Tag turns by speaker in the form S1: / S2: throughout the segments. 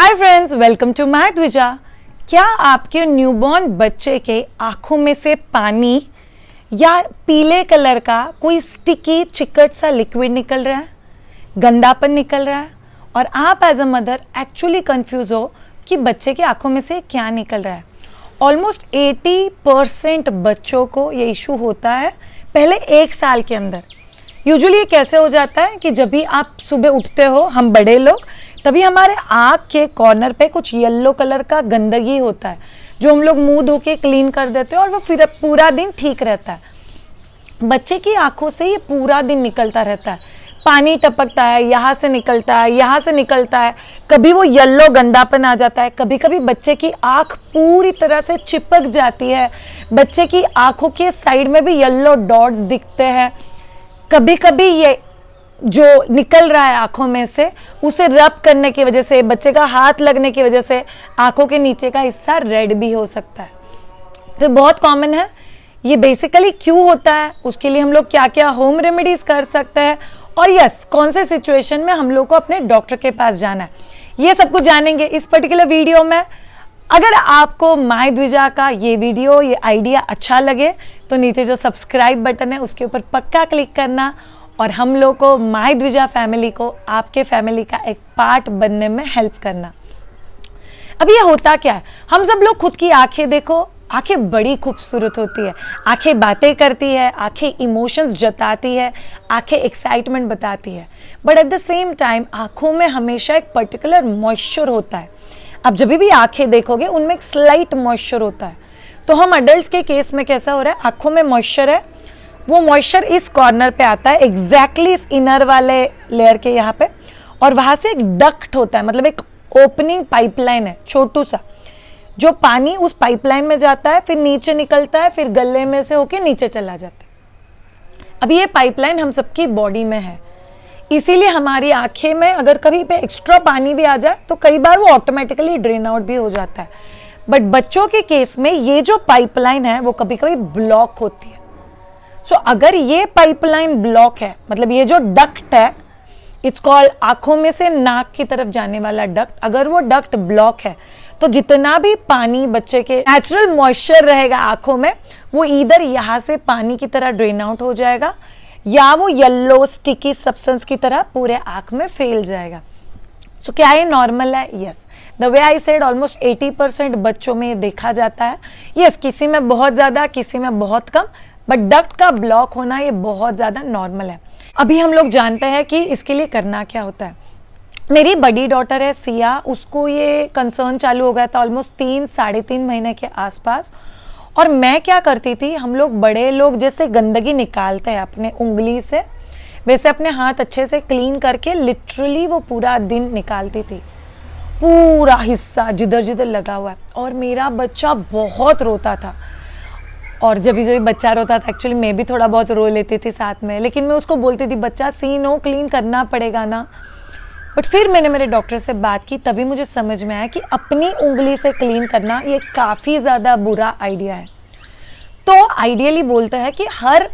S1: Hi friends welcome to my Dwija क्या आपके newborn बच्चे के आंखों में से पानी या पीले कलर का कोई स्टिकी चिकट सा लिक्विड निकल रहा है गंदापन निकल रहा है और आप as a mother actually confuse हो कि बच्चे की आंखों में से क्या निकल रहा है ऑलमोस्ट 80 परसेंट बच्चों को ये इशू होता है पहले एक साल के अंदर यूजुअली ये कैसे हो जाता है कि जब भी आप सुबह उठते हो हम बड़े लोग तभी हमारे आँख के कॉर्नर पे कुछ येल्लो कलर का गंदगी होता है जो हम लोग मुँह धो के क्लीन कर देते हैं और वो फिर पूरा दिन ठीक रहता है बच्चे की आंखों से ये पूरा दिन निकलता रहता है पानी टपकता है यहाँ से निकलता है यहाँ से निकलता है कभी वो येल्लो गंदापन आ जाता है कभी कभी बच्चे की आँख पूरी तरह से चिपक जाती है बच्चे की आँखों के साइड में भी येल्लो डॉट्स दिखते हैं कभी कभी ये जो निकल रहा है आंखों में से उसे रब करने की वजह से बच्चे का हाथ लगने की वजह से आंखों के नीचे का हिस्सा रेड भी हो सकता है तो बहुत कॉमन है ये बेसिकली क्यों होता है उसके लिए हम लोग क्या क्या होम रेमेडीज कर सकते हैं और यस कौन से सिचुएशन में हम लोग को अपने डॉक्टर के पास जाना है ये सब कुछ जानेंगे इस पर्टिकुलर वीडियो में अगर आपको माय द्विजा का ये वीडियो ये आइडिया अच्छा लगे तो नीचे जो सब्सक्राइब बटन है उसके ऊपर पक्का क्लिक करना और हम लोग को माई द्विजा फैमिली को आपके फैमिली का एक पार्ट बनने में हेल्प करना अब ये होता क्या है हम सब लोग खुद की आंखें देखो आंखें बड़ी खूबसूरत होती है आंखें बातें करती है आंखें इमोशंस जताती है आंखें एक्साइटमेंट बताती है but at the same time आंखों में हमेशा एक पर्टिकुलर मॉइस्चर होता है आप जब भी आंखें देखोगे उनमें एक स्लाइट मॉइस्चर होता है तो हम अडल्ट के केस में कैसा हो रहा है आंखों में मॉइस्चर है वो मॉइस्चर इस कॉर्नर पे आता है एग्जैक्टली exactly इस इनर वाले लेयर के यहाँ पे और वहाँ से एक डक्ट होता है मतलब एक ओपनिंग पाइपलाइन है छोटू सा जो पानी उस पाइपलाइन में जाता है फिर नीचे निकलता है फिर गले में से होके नीचे चला जाता है अब ये पाइपलाइन हम सबकी बॉडी में है इसीलिए हमारी आंखें में अगर कभी पे एक्स्ट्रा पानी भी आ जाए तो कई बार वो ऑटोमेटिकली ड्रेन आउट भी हो जाता है बट बच्चों के केस में ये जो पाइपलाइन है वो कभी कभी ब्लॉक होती है सो so, अगर ये पाइपलाइन ब्लॉक है मतलब ये जो डक्ट है इट्स कॉल्ड आंखों में से नाक की तरफ जाने वाला डक्ट अगर वो डक्ट ब्लॉक है तो जितना भी पानी बच्चे के नेचुरल मॉइस्चर रहेगा आंखों में वो इधर यहाँ से पानी की तरह ड्रेन आउट हो जाएगा या वो येल्लो स्टिकी सब्सटेंस की तरह पूरे आंख में फैल जाएगा so, क्या ये नॉर्मल है yes yes. The way I said almost 80 percent बच्चों में देखा जाता है यस yes, किसी में बहुत ज़्यादा किसी में बहुत कम बट डक्ट का ब्लॉक होना ये बहुत ज़्यादा नॉर्मल है अभी हम लोग जानते हैं कि इसके लिए करना क्या होता है मेरी बड़ी डॉटर है सिया उसको ये कंसर्न चालू हो गया था ऑलमोस्ट तीन साढ़े तीन महीने के आसपास और मैं क्या करती थी हम लोग बड़े लोग जैसे गंदगी निकालते हैं अपने उंगली से वैसे अपने हाथ अच्छे से क्लीन करके लिटरली वो पूरा दिन निकालती थी पूरा हिस्सा जिधर जिधर लगा हुआ है और मेरा बच्चा बहुत रोता था और जब जब बच्चा रोता था एक्चुअली मैं भी थोड़ा बहुत रो लेती थी साथ में लेकिन मैं उसको बोलती थी बच्चा सीन हो क्लीन करना पड़ेगा ना बट फिर मैंने मेरे डॉक्टर से बात की तभी मुझे समझ में आया कि अपनी उंगली से क्लीन करना ये काफ़ी ज़्यादा बुरा आइडिया है तो आइडियली बोलता है कि हर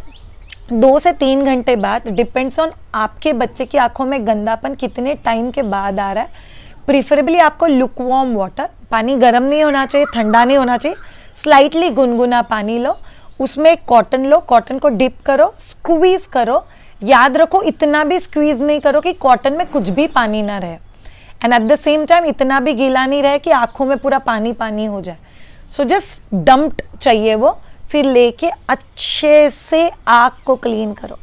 S1: दो से तीन घंटे बाद डिपेंड्स ऑन आपके बच्चे की आंखों में गंदापन कितने टाइम के बाद आ रहा है प्रिफरेबली आपको लुक वार्म वाटर पानी गर्म नहीं होना चाहिए ठंडा नहीं होना चाहिए स्लाइटली गुनगुना पानी लो उसमें कॉटन लो कॉटन को डिप करो स्क्वीज करो याद रखो इतना भी स्क्वीज नहीं करो कि कॉटन में कुछ भी पानी ना रहे and at the same time इतना भी गीला नहीं रहे कि आंखों में पूरा पानी पानी हो जाए सो जस्ट डम्प्ट चाहिए वो फिर लेके अच्छे से आग को क्लीन करो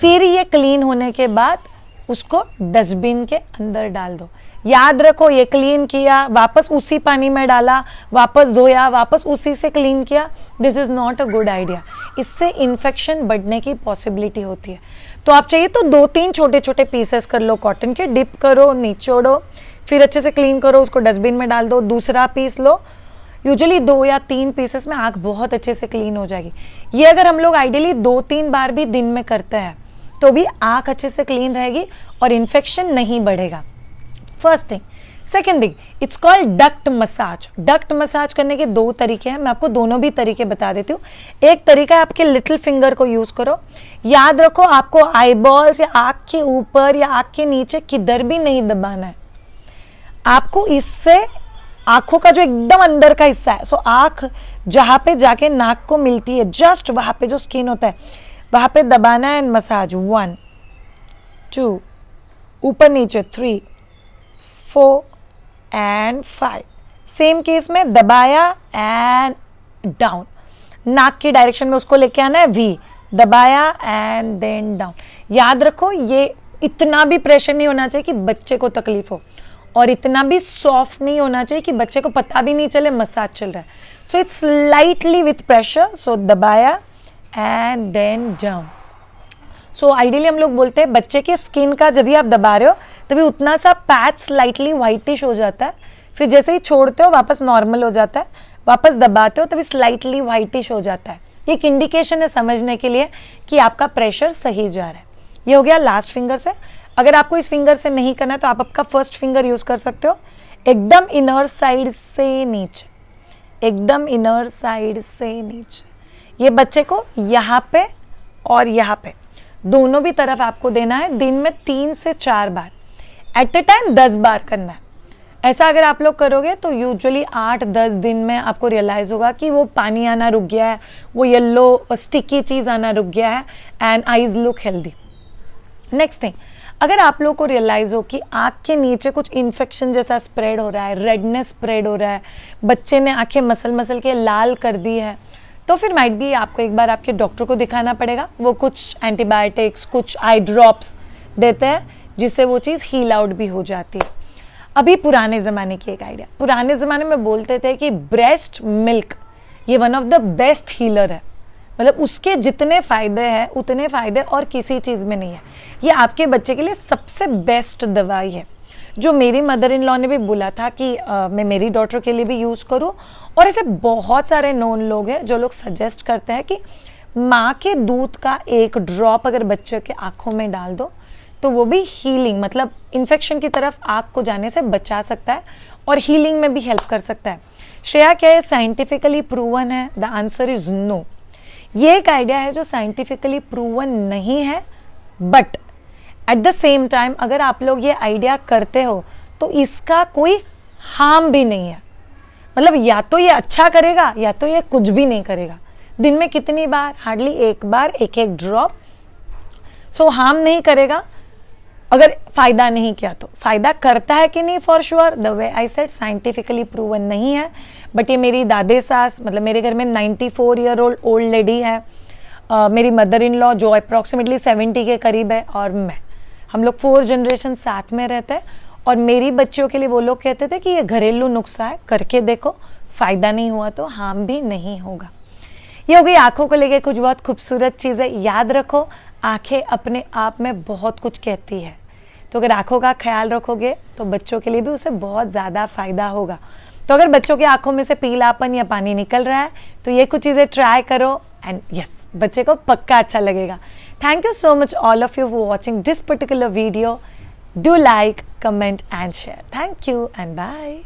S1: फिर ये क्लीन होने के बाद उसको डस्टबिन के अंदर डाल दो याद रखो ये क्लीन किया वापस उसी पानी में डाला वापस धोया वापस उसी से क्लीन किया this is not a good idea इससे इन्फेक्शन बढ़ने की पॉसिबिलिटी होती है तो आप चाहिए तो दो तीन छोटे छोटे पीसेस कर लो कॉटन के डिप करो निचोड़ो फिर अच्छे से क्लीन करो उसको डस्टबिन में डाल दो दूसरा पीस लो यूजुअली दो या तीन पीसेस में आँख बहुत अच्छे से क्लीन हो जाएगी ये अगर हम लोग आइडियली दो तीन बार भी दिन में करते हैं तो भी आँख अच्छे से क्लीन रहेगी और इन्फेक्शन नहीं बढ़ेगा first thing second thing it's called duct massage duct massage करने के दो तरीके हैं मैं आपको दोनों भी तरीके बता देती हूँ एक तरीका आपके लिटिल फिंगर को यूज़ करो याद रखो आपको आईबॉल्स या आँख के ऊपर या आँख के नीचे किधर भी नहीं दबाना है आपको इससे आंखों का जो एकदम अंदर का हिस्सा है सो आँख जहाँ पे जाके नाक को मिलती है जस्ट वहाँ पे जो स्किन होता है वहाँ पे दबाना है एंड मसाज वन टू ऊपर नीचे three four and five same case में दबाया एंड डाउन नाक की डायरेक्शन में उसको लेके आना है वी दबाया एंड देन डाउन याद रखो ये इतना भी प्रेशर नहीं होना चाहिए कि बच्चे को तकलीफ हो और इतना भी सॉफ्ट नहीं होना चाहिए कि बच्चे को पता भी नहीं चले मसाज चल रहा है so it's lightly with pressure so दबाया and then down so ideally हम लोग बोलते हैं बच्चे के स्किन का जब भी आप दबा रहे हो तभी उतना सा पैच स्लाइटली व्हाइटिश हो जाता है फिर जैसे ही छोड़ते हो वापस नॉर्मल हो जाता है वापस दबाते हो तभी स्लाइटली व्हाइटिश हो जाता है ये एक इंडिकेशन है समझने के लिए कि आपका प्रेशर सही जा रहा है ये हो गया लास्ट फिंगर से अगर आपको इस फिंगर से नहीं करना है तो आप आपका फर्स्ट फिंगर यूज़ कर सकते हो एकदम इनर साइड से नीचे एकदम इनर साइड से नीचे ये बच्चे को यहाँ पे और यहाँ पे दोनों भी तरफ आपको देना है दिन में तीन से चार बार एट अ टाइम दस बार करना है ऐसा अगर आप लोग करोगे तो यूजुअली आठ दस दिन में आपको रियलाइज़ होगा कि वो पानी आना रुक गया है वो येल्लो स्टिकी चीज़ आना रुक गया है and eyes look healthy next thing अगर आप लोग को रियलाइज़ हो कि आँख के नीचे कुछ इन्फेक्शन जैसा स्प्रेड हो रहा है रेडनेस स्प्रेड हो रहा है बच्चे ने आँखें मसल मसल के लाल कर दी है तो फिर माइट भी आपको एक बार आपके डॉक्टर को दिखाना पड़ेगा वो कुछ एंटीबायोटिक्स कुछ आई ड्रॉप्स देते हैं जिससे वो चीज़ हील आउट भी हो जाती है अभी पुराने ज़माने की एक आइडिया पुराने ज़माने में बोलते थे कि ब्रेस्ट मिल्क ये one of the best healer है मतलब उसके जितने फ़ायदे हैं उतने फ़ायदे और किसी चीज़ में नहीं है ये आपके बच्चे के लिए सबसे बेस्ट दवाई है जो मेरी मदर इन लॉ ने भी बोला था कि आ, मैं मेरी डॉटर के लिए भी यूज़ करूँ और ऐसे बहुत सारे नोन लोग हैं जो लोग सजेस्ट करते हैं कि माँ के दूध का एक ड्रॉप अगर बच्चों के आँखों में डाल दो तो वो भी हीलिंग मतलब इन्फेक्शन की तरफ आँख को जाने से बचा सकता है और हीलिंग में भी हेल्प कर सकता है श्रेया क्या ये साइंटिफिकली प्रूवन है द आंसर इज नो ये एक आइडिया है जो साइंटिफिकली प्रूवन नहीं है but at the same time अगर आप लोग ये आइडिया करते हो तो इसका कोई हार्म भी नहीं है मतलब या तो ये अच्छा करेगा या तो ये कुछ भी नहीं करेगा दिन में कितनी बार हार्डली एक बार एक एक ड्रॉप सो so, हार्म नहीं करेगा अगर फ़ायदा नहीं किया तो फ़ायदा करता है कि नहीं for sure the way I said scientifically proven नहीं है बट ये मेरी दादे सास मतलब मेरे घर में 94 four year old old lady है uh, मेरी मदर इन लॉ जो अप्रॉक्सीमेटली 70 के करीब है और मैं हम लोग फोर जनरेशन साथ में रहते हैं और मेरी बच्चियों के लिए वो लोग कहते थे कि ये घरेलू नुस्खा है करके देखो फ़ायदा नहीं हुआ तो हार्म भी नहीं होगा ये हो गई आँखों को लेके कुछ बहुत खूबसूरत चीज़ें याद रखो आँखें अपने आप में बहुत कुछ कहती है तो अगर आँखों का ख्याल रखोगे तो बच्चों के लिए भी उसे बहुत ज़्यादा फ़ायदा होगा तो अगर बच्चों की आंखों में से पीलापन या पानी निकल रहा है तो ये कुछ चीज़ें ट्राई करो एंड यस बच्चे को पक्का अच्छा लगेगा Thank you so much all of you for watching this particular video. Do like, comment and share. Thank you and bye.